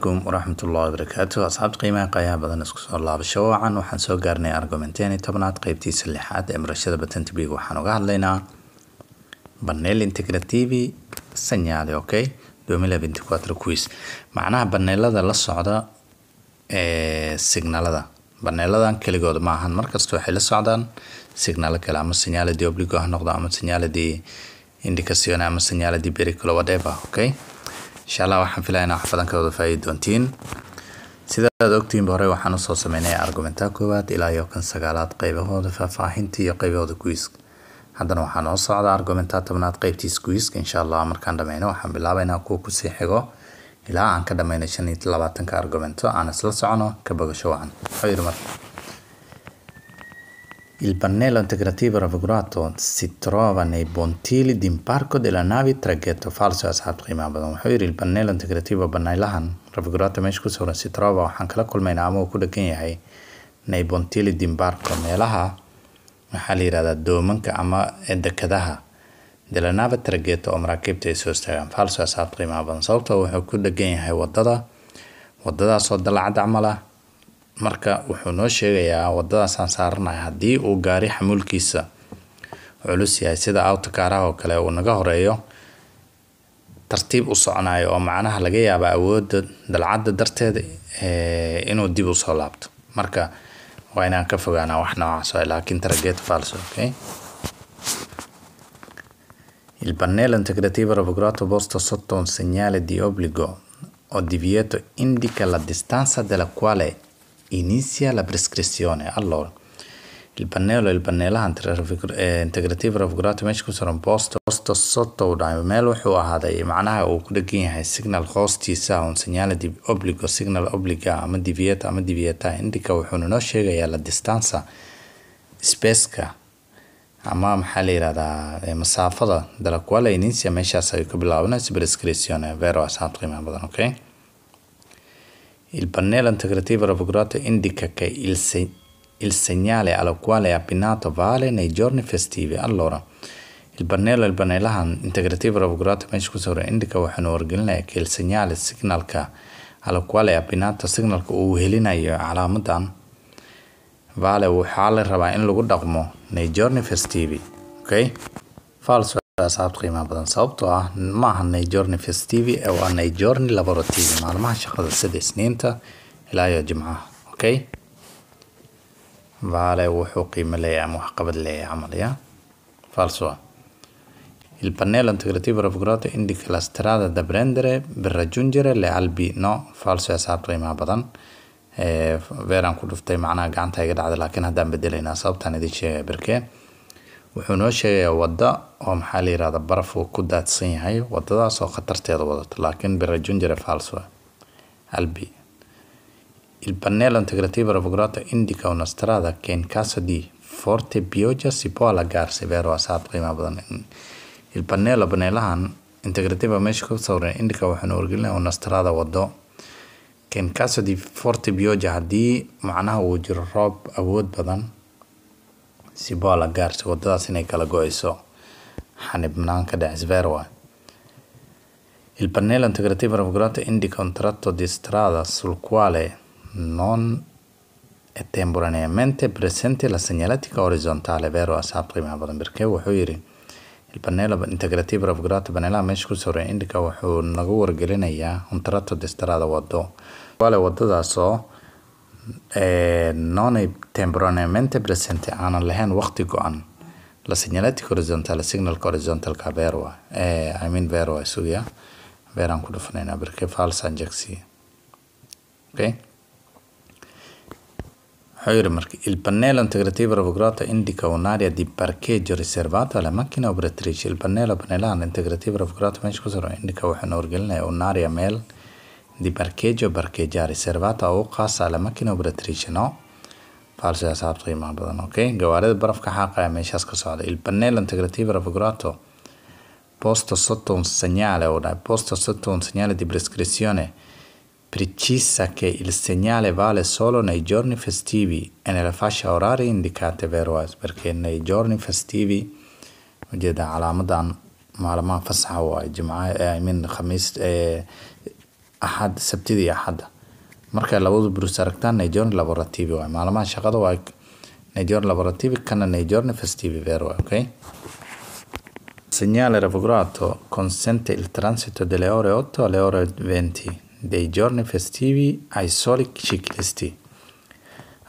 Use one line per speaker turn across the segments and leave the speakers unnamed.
waraxmat waraxmatullahi barakaatu asxaabta qiimaha qayaha badan isku soo laabasho wacan waxaan soo gaarnay argumenteni tobnaad qeybtiisa lixaad ee barashada batanta big waxaan uga hadlaynaa banel integrativi sanyaale okay quiz macnaha baneelada la socda ee signalada baneeladan keligood ma ahan markasta waxay la socdaan signalo kale ama sanyaala obligo ha noqdo ama sanyaala de ama sanyaala de whatever okay insha allah waxaan filaya in wax badan ka wada faaiidi doontiin hore waxaan usoo sameynay argumenta koowaad ilaa iyo kan sagaalaad qaybahooda faahfaahinta iyo qaybahooda guiiska haddana waxaa noo socda argumenta tobnaad qaybtiis guiiska insha allah markaan dhameyno waxaan bilaabaynaa kuwa sii xigo ilaa aan ka dhameyno shan iyo labaatanka argumento aan isla socono ka bogasho wacan xayr marka Il pannello integrativo raffigurato si trova nei bontili d'imbarco della nave traghetto falso asxaabta qiimaha il pannello integrativo banaylahan raffiguraadda meesha si trova waxaan kala kulmaynaa ama uu ku nei bontili d'imbarco meelaha waxaa la yihahdaa doomanka ama dekadaha dela nave traghetto oo maraakiibta ay falso asxaabta qiimaha badan sababtoo wuxuu ku dhegan yahay wadada wadadaasoo dalacadacmal marka wuxuu noo sheegayaa wadadaasaan saaranahay haddii uu gaari xamuulkiisa culus yahay sida autokaaraha oo kale uu naga horeeyo tartiib u soconayo oo macnaha laga yaaba awoodda dalcadda darteed eh, inuu dib usoo laabto marka waa inaan ka fogaanaa wax noocaas ah, laakiin target false okay Il pannello integrativo raffigurato posto sotto un segnale di obbligo o divieto indica la distanza della quale inicia la prescrizione. Allora, il pannello e il panneelaha eh, integrative raffigurato meesha ku saran boosta hoosta sotto u dhacay meel wuxuu ahaaday macnaha uu ku dhegan yahay signal hoostiisa un signaale obligo signal obliga e ama divieta ama divieta indica wuxuuna noo sheegayaa eh, la distansa spaceka ama maxaa la yihahdaa masaafada dalakwala inicia meeshaas ay ka bilaabanaysa prescription vero asaab qiimaha badan okay Il pannello integrativo raffigurato indica che il, se- il segnale al quale è appinato vale nei giorni festivi. Allora, il pannello e il paneelaha integrativo raffigurato meesha ku indica waxaanu wargelinayaa ka il segnale signalka al quale è appinato signalka uu helinayo calaamadan vale waxaa la rabaa in lagu dhaqmo nei giorni festivi. Okay? Falso asxaabta qiimaha badan sababtoo ah maaha naijourney fest t e v waa naijourney labaro t maalmaha shaqada e sida isniinta ilaa iyo jimcaha okay vale wuxuu qiimo leeyahay ama waxqabad leeyahay camal ya falso Il pannello integrativo raffigurato indica la strada da prendere per raggiungere le albi no falso asxaabta qiimaha badan eh, veeraan ku dhuftay macnaha gacanta iga dhacda laakiin haddaan bedelaynaa sababtaan idin sheegay berkee wuxuu noo sheegayaa wadda oo maxaa la yirahda baraf uu ku daadsan yahay wadadaas oo khatarteeda wadato laakiin birajunjire falso albi Il pannello integrativo elaborato indica una strada che in di forte pioggia si può Asaad qiimaa badan. Il pannello paneelahan integrativo meesha ku sawiran indica waxaanu wargelinaya una strada wado che in di forte pioggia haddii macnaha uu jiro roob awood badan sibo lagarta wadadaas inay kala goeyso xanibnaanka dhexsverwa Il pannello integrativo raffigurato indica un tratto di strada sul quale non è temporaneamente presente la segnaletica orizzontale, vero a saprimavada, perché wuxuu yidhi il pannello integrativo raffigurato paneelaha meesha kusoo indica wuxuu nagu wargelinayaa e un tratto di strada wado quale wadadaasoo non temporalmente presente aanan lahayn waqti go-an la señalatic horizontal signalka horizontalka beer wa eh, I mean ku dhufanayna barke falsan jagsi okay Wuxuu yidhi marka il pannello integrativo ravvigrato indica unaria di parcheggio riservata alle macchine operatrici. Il pannello panellato integrativo ravvigrato meesha ku suran indica wuxuu na wargelinayaa meel di barkejo barkeja e reservata ugu qaasa la Makino Bretticino falsida saabta qiimaha badan okay gawaarida barafka xaaqaya meeshaas ka socda il pannello integrativo raffigurato posto sotto un segnale ora posto sotto un segnale di prescrizione precisa che il segnale vale solo nei giorni festivi e nelle fasce orarie indicate vero eh? perché nei giorni festivi ujeeda calaamadan maalmaha fasaxa waaye jimca I mean khamiis axad sabtida iyo axadda markay labadu buris aragtaan Nigeria Laboratory waaye maalmaha shaqada waa Nigeria Laboratory kana Nigeria Festive Fair waaye okay Segnale revograto consente il transito delle ore 8 alle ore 20 dei giorni festivi ai soli ciclisti.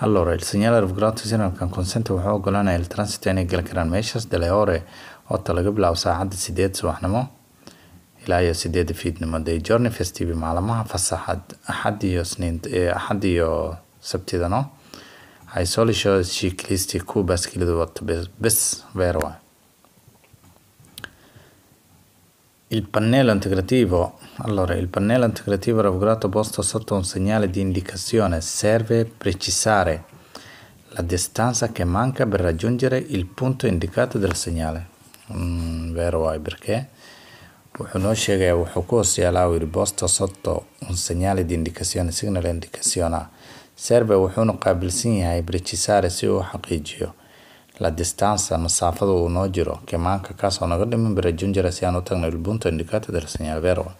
Allora, il segnale revograto sinalkan consente wuxuu oggolaanayaa il transito inay gali karaan meeshaas dalle ore 8 laga bilaabo saacadda sideed subaxnimo ilaa sideeda fiidnimo day journey festive maalmaha fasaxaad axad iyo sniinta axad iyo sabtidano waxay soolisho cyclisti kuwa baaskilada wata bes beer Il pannello integrativo, allora il pannello integrativo raffigurato posto sotto un segnale di indicazione serve precisare la distanza che manca per raggiungere il punto indicato del segnale. Mm, vero, vai perché? Wuxuu noo sheegayaa wuxuu ku uu hoosyaala Wiriposta Soto, un señal de indicación signal indicationa. Serbia wuxuuna qaabilsan yahay Brachycephalic si uu xaqiijiyo la distanca masaafada uu noo jiro Kimaanka kaasoo naga dhiman Beira Junction si aan u tagno ilbunto Punto Indicato del Señal Verde.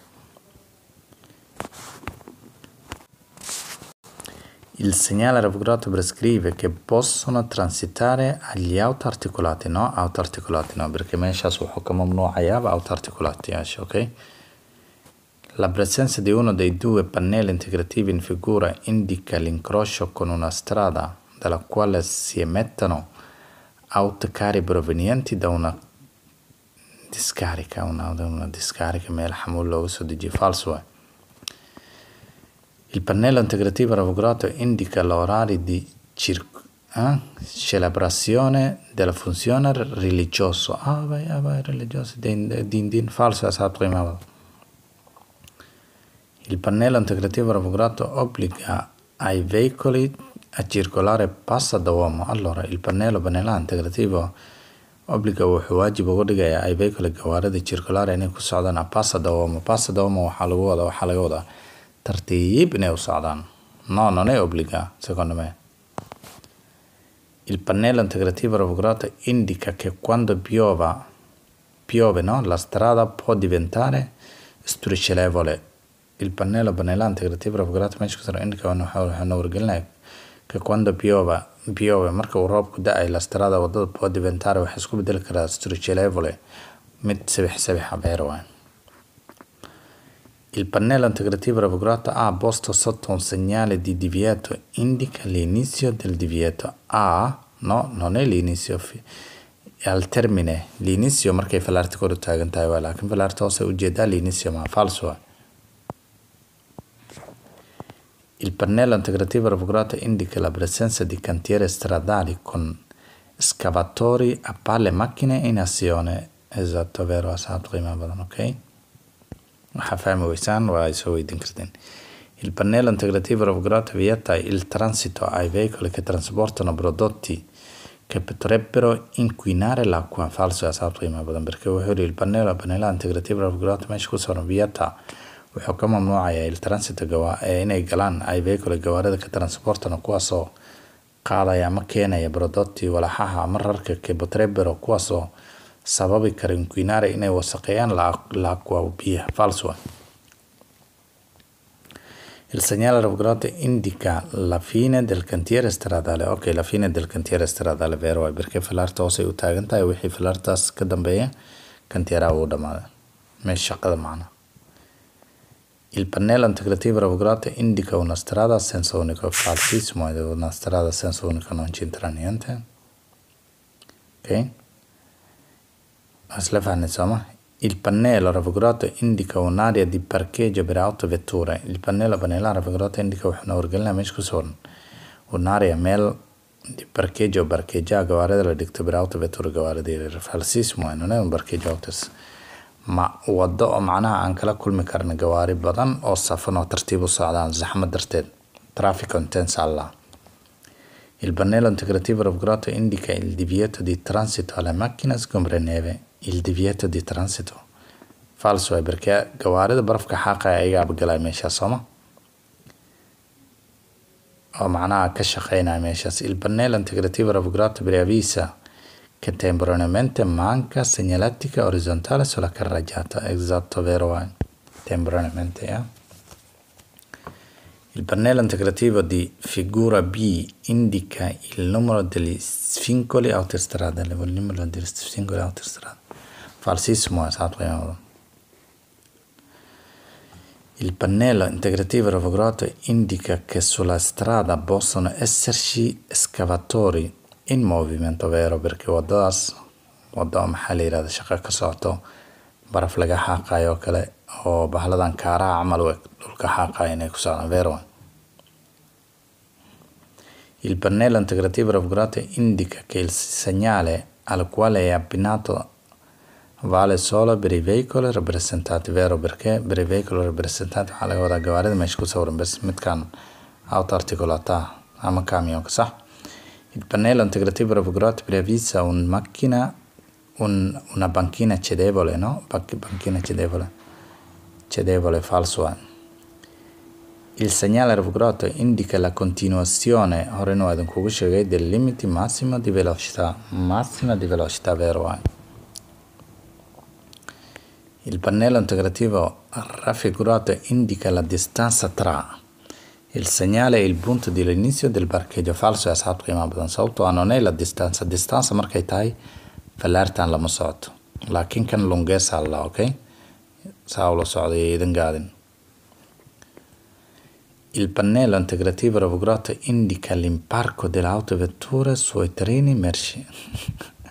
Il segnale ravvigorato prescrive che possono transitare agli autoarticolati, no? Autoarticolati, no? Perché mesha su hukam mnu'ayab autoarticolati, ok? La presenza di uno dei due pannelli integrativi in figura indica l'incrocio con una strada dalla quale si emettono autocari provenienti da una discarica, una, una discarica, mi alhamdulillah, uso di falso, eh? Il pannello integrativo lavorato indica l'orario di circo, eh? celebrazione della funzione religiosa. Ah, vai, ah, vai, religioso. din, din, din, falso, prima. Il pannello integrativo lavorato obbliga ai veicoli a circolare passa da uomo. Allora, il pannello pannello integrativo obbliga ai veicoli a dhigayaa ay vehicle gawaarida circulaar inay ku socdaan passada oomo passada oomo waxaa lagu wadaa waxaa Tartib ne usadaan. No, non è obbliga, secondo me. Il pannello integrativo raffigurato indica che quando piova, piove, no? la strada può diventare striscelevole. Il pannello pannellare integrativo raffigurato indica che quando piova, piove, marca urobku da'ay, la strada può diventare striscelevole. Mid sebih sebih ah, habeerwaan. Il pannello integrativo raffigurato A posto sotto un segnale di divieto indica l'inizio del divieto. A no, non è l'inizio, è al termine. L'inizio fa l'articolo markay falarta korutaagantahay waa laakiin falarta hoose ujeedaa dall'inizio, ma falso Il pannello integrativo raffigurato indica la presenza di cantieri stradali con scavatori a palle macchine in azione. Esatto, vero, prima, ok? waxaa fahmi weysaan waa soo weydiin karteen Il pannello integrativo lavorato vieta il transito ai veicoli che trasportano prodotti che potrebbero inquinare l'acqua. Falso è stato prima, perché il pannello, il pannello integrativo lavorato meesha ku sooran vieta wuxuu ka mamnuucaya il transito eh, inay galaan ay veicoli gawaarida ka transportano kuwaasoo qaadaya ama e keenaya prodotti walaxaha ama rarka che potrebbero kuwaasoo sababi kara inquinare inay wasaqeeyaan la acuapía falsua. El señal indica la fine del cantiere stradale. Ok, la fine del cantiere stradale, vero waay birkay filaarta hoosay u taagan tahay wixii filaartaas ka dambeeya kantieraha uu dhamaaday meesha shaqada macnaha Il pannello integrativo ravgrato indica una strada senso unico falsissimo una strada senso unico non c'entra niente. Ok? Ma isla fahmi insomma. Il pannello ravvigorato indica un'area di parcheggio per autovetture. E il pannello panelaan ravvigorato indica wuxuuna wargelinayaa meesha un'area meel di parkejo barkejaha gawaarida la dhigto bir autovetura gawaarida yaryar halsiis mooye none un barkejo autos ma wado oo macnaha aan kala kulmi karna gawaari badan oo safan oo tartiib u socdaan zaxma darteed traffic intense alla Il pannello integrativo ravvigorato indica il divieto di transito alle macchine sgombraneve e il divieto di transito fals waay barkee gawaarida barafka xaaqaya ayagaaba galaya meeshaas soma oo macnaha ka shaqeynaya meeshaas il panel integrativa ravograta preavisa contemporaneamente manca segnalettica orizzontale sulla carreggiata esatto vero è eh? contemporaneamente eh? il pannello integrativo di figura B indica il numero degli sfincoli autostrada il numero degli sfincoli autostrada falsissimo semua satu yang Il pannello integrativo Rovogrotto indica che sulla strada possono esserci scavatori in movimento vero perché wadas wado maxaliirahda shaqa ka socoto baraf laga xaaqayo kale oo bahladan kaaraha camal we dhulka xaaqaya inay ku socdaan vero Il pannello integrativo Rovogrotto indica che il segnale al quale è abbinato vale solo per i veicoli rappresentati, vero perché per i veicoli rappresentati على وضع قوارض مش كصور بس متكان أو a un camion, صح؟ Il pannello integrativo Robogrot preavvisa un macchina, un, una banchina cedevole, no? Banchina cedevole, cedevole falso. Eh. Il segnale Robogrot indica la continuazione, ora noi dunque del limite massimo di velocità, massima di velocità vero. Eh. Il pannello integrativo raffigurato indica la distanza tra il segnale e il punto dell'inizio del parcheggio falso e stato prima abbastanza a non è la distanza distanza marca i marcaitai فالارتان لمصعد لكن كان لونجاس على اوكي ساولو سعودي دنجادن Il pannello integrativo raffigurato indica l'imparco dell'autovettura sui treni merci.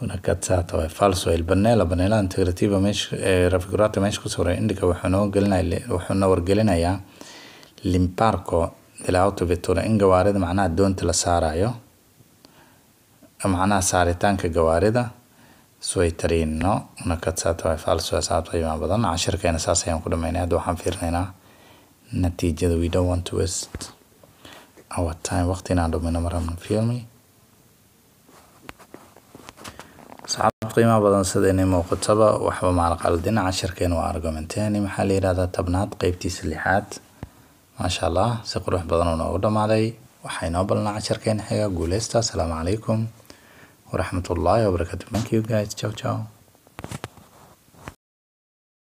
una cazzata è falso è il bannella bannella integrativa mesh, eh, raffigurata meesha sura indica wuxuu na wargelinayaa limparco della in gawaarida macnaha doonta la saarayo macnaha saaritaanka gawaarida suwaytariinno una kadsaato ay falso ee saabta imaan badan cashirkeena saas ayaan ku dhamaynay hadda waxaan fiirinaynaa natiijada we don't want to waste our time waqti inaan dhumino filmi qiimaha badan sideena muuqataba waxba maalaqal dhinaca shirkeen waa argumenteni maxaa la yidhahdaa tabnaad qeybtiisa lixaad maasha allah si qurux badan uu noogu dhammaaday waxaa inoo balnaaca shirkeen xiga guuleysta assalaamu calaykum waraxmatullaahi wabarakaatu thank you guys ciao ciao